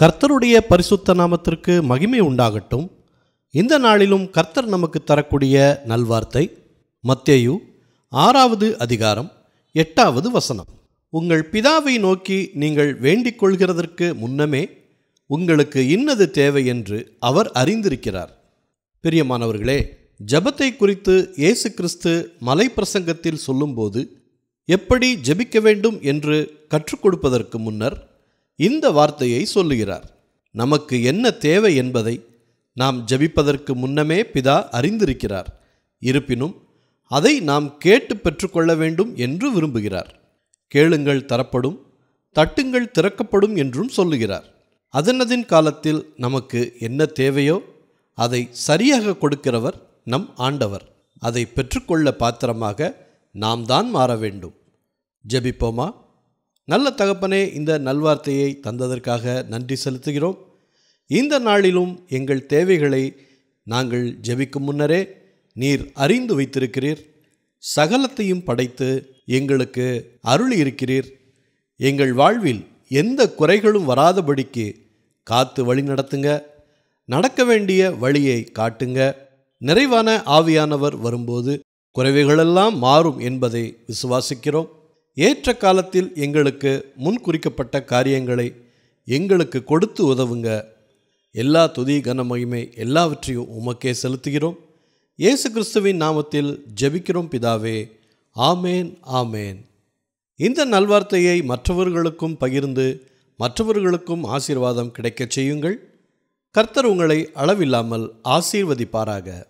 கர்த்தருடைய பரிசுத்த நாமத்திற்கு மகிமை உண்டாகட்டும் இந்த நாளிலும் கர்த்தர் நமக்கு தரக்கூடிய நல்வார்த்தை மத்தேயு ஆறாவது அதிகாரம் எட்டாவது வசனம் உங்கள் பிதாவை நோக்கி நீங்கள் வேண்டிக் கொள்கிறதற்கு முன்னமே உங்களுக்கு இன்னது தேவை என்று அவர் அறிந்திருக்கிறார் பிரியமானவர்களே ஜபத்தை குறித்து இயேசு கிறிஸ்து மலை பிரசங்கத்தில் சொல்லும்போது எப்படி ஜபிக்க வேண்டும் என்று கற்றுக் கொடுப்பதற்கு முன்னர் இந்த வார்த்தையை சொல்லுகிறார் நமக்கு என்ன தேவை என்பதை நாம் ஜபிப்பதற்கு முன்னமே பிதா அறிந்திருக்கிறார் இருப்பினும் அதை நாம் கேட்டு பெற்றுக்கொள்ள வேண்டும் என்று விரும்புகிறார் கேளுங்கள் தரப்படும் தட்டுங்கள் திறக்கப்படும் என்றும் சொல்லுகிறார் அதனதின் காலத்தில் நமக்கு என்ன தேவையோ அதை சரியாக கொடுக்கிறவர் நம் ஆண்டவர் அதை பெற்றுக்கொள்ள பாத்திரமாக நாம் தான் மாற வேண்டும் ஜபிப்போமா நல்ல தகப்பனே இந்த நல்வார்த்தையை தந்ததற்காக நன்றி செலுத்துகிறோம் இந்த நாளிலும் எங்கள் தேவைகளை நாங்கள் ஜெபிக்கும் முன்னரே நீர் அறிந்து வைத்திருக்கிறீர் சகலத்தையும் படைத்து எங்களுக்கு அருள் இருக்கிறீர் எங்கள் வாழ்வில் எந்த குறைகளும் வராதபடிக்கு காத்து வழி நடத்துங்க நடக்க வேண்டிய வழியை காட்டுங்க நிறைவான ஆவியானவர் வரும்போது குறைவைகளெல்லாம் மாறும் என்பதை விசுவாசிக்கிறோம் ஏற்ற காலத்தில் எங்களுக்கு முன்குறிக்கப்பட்ட காரியங்களை எங்களுக்கு கொடுத்து உதவுங்க எல்லா துதி கனமையுமே எல்லாவற்றையும் உமக்கே செலுத்துகிறோம் இயேசு கிறிஸ்துவின் நாமத்தில் ஜெபிக்கிறோம் பிதாவே ஆமேன் ஆமேன் இந்த நல்வார்த்தையை மற்றவர்களுக்கும் பகிர்ந்து மற்றவர்களுக்கும் ஆசீர்வாதம் கிடைக்கச் செய்யுங்கள் கர்த்தர் உங்களை அளவில்லாமல் ஆசீர்வதிப்பாராக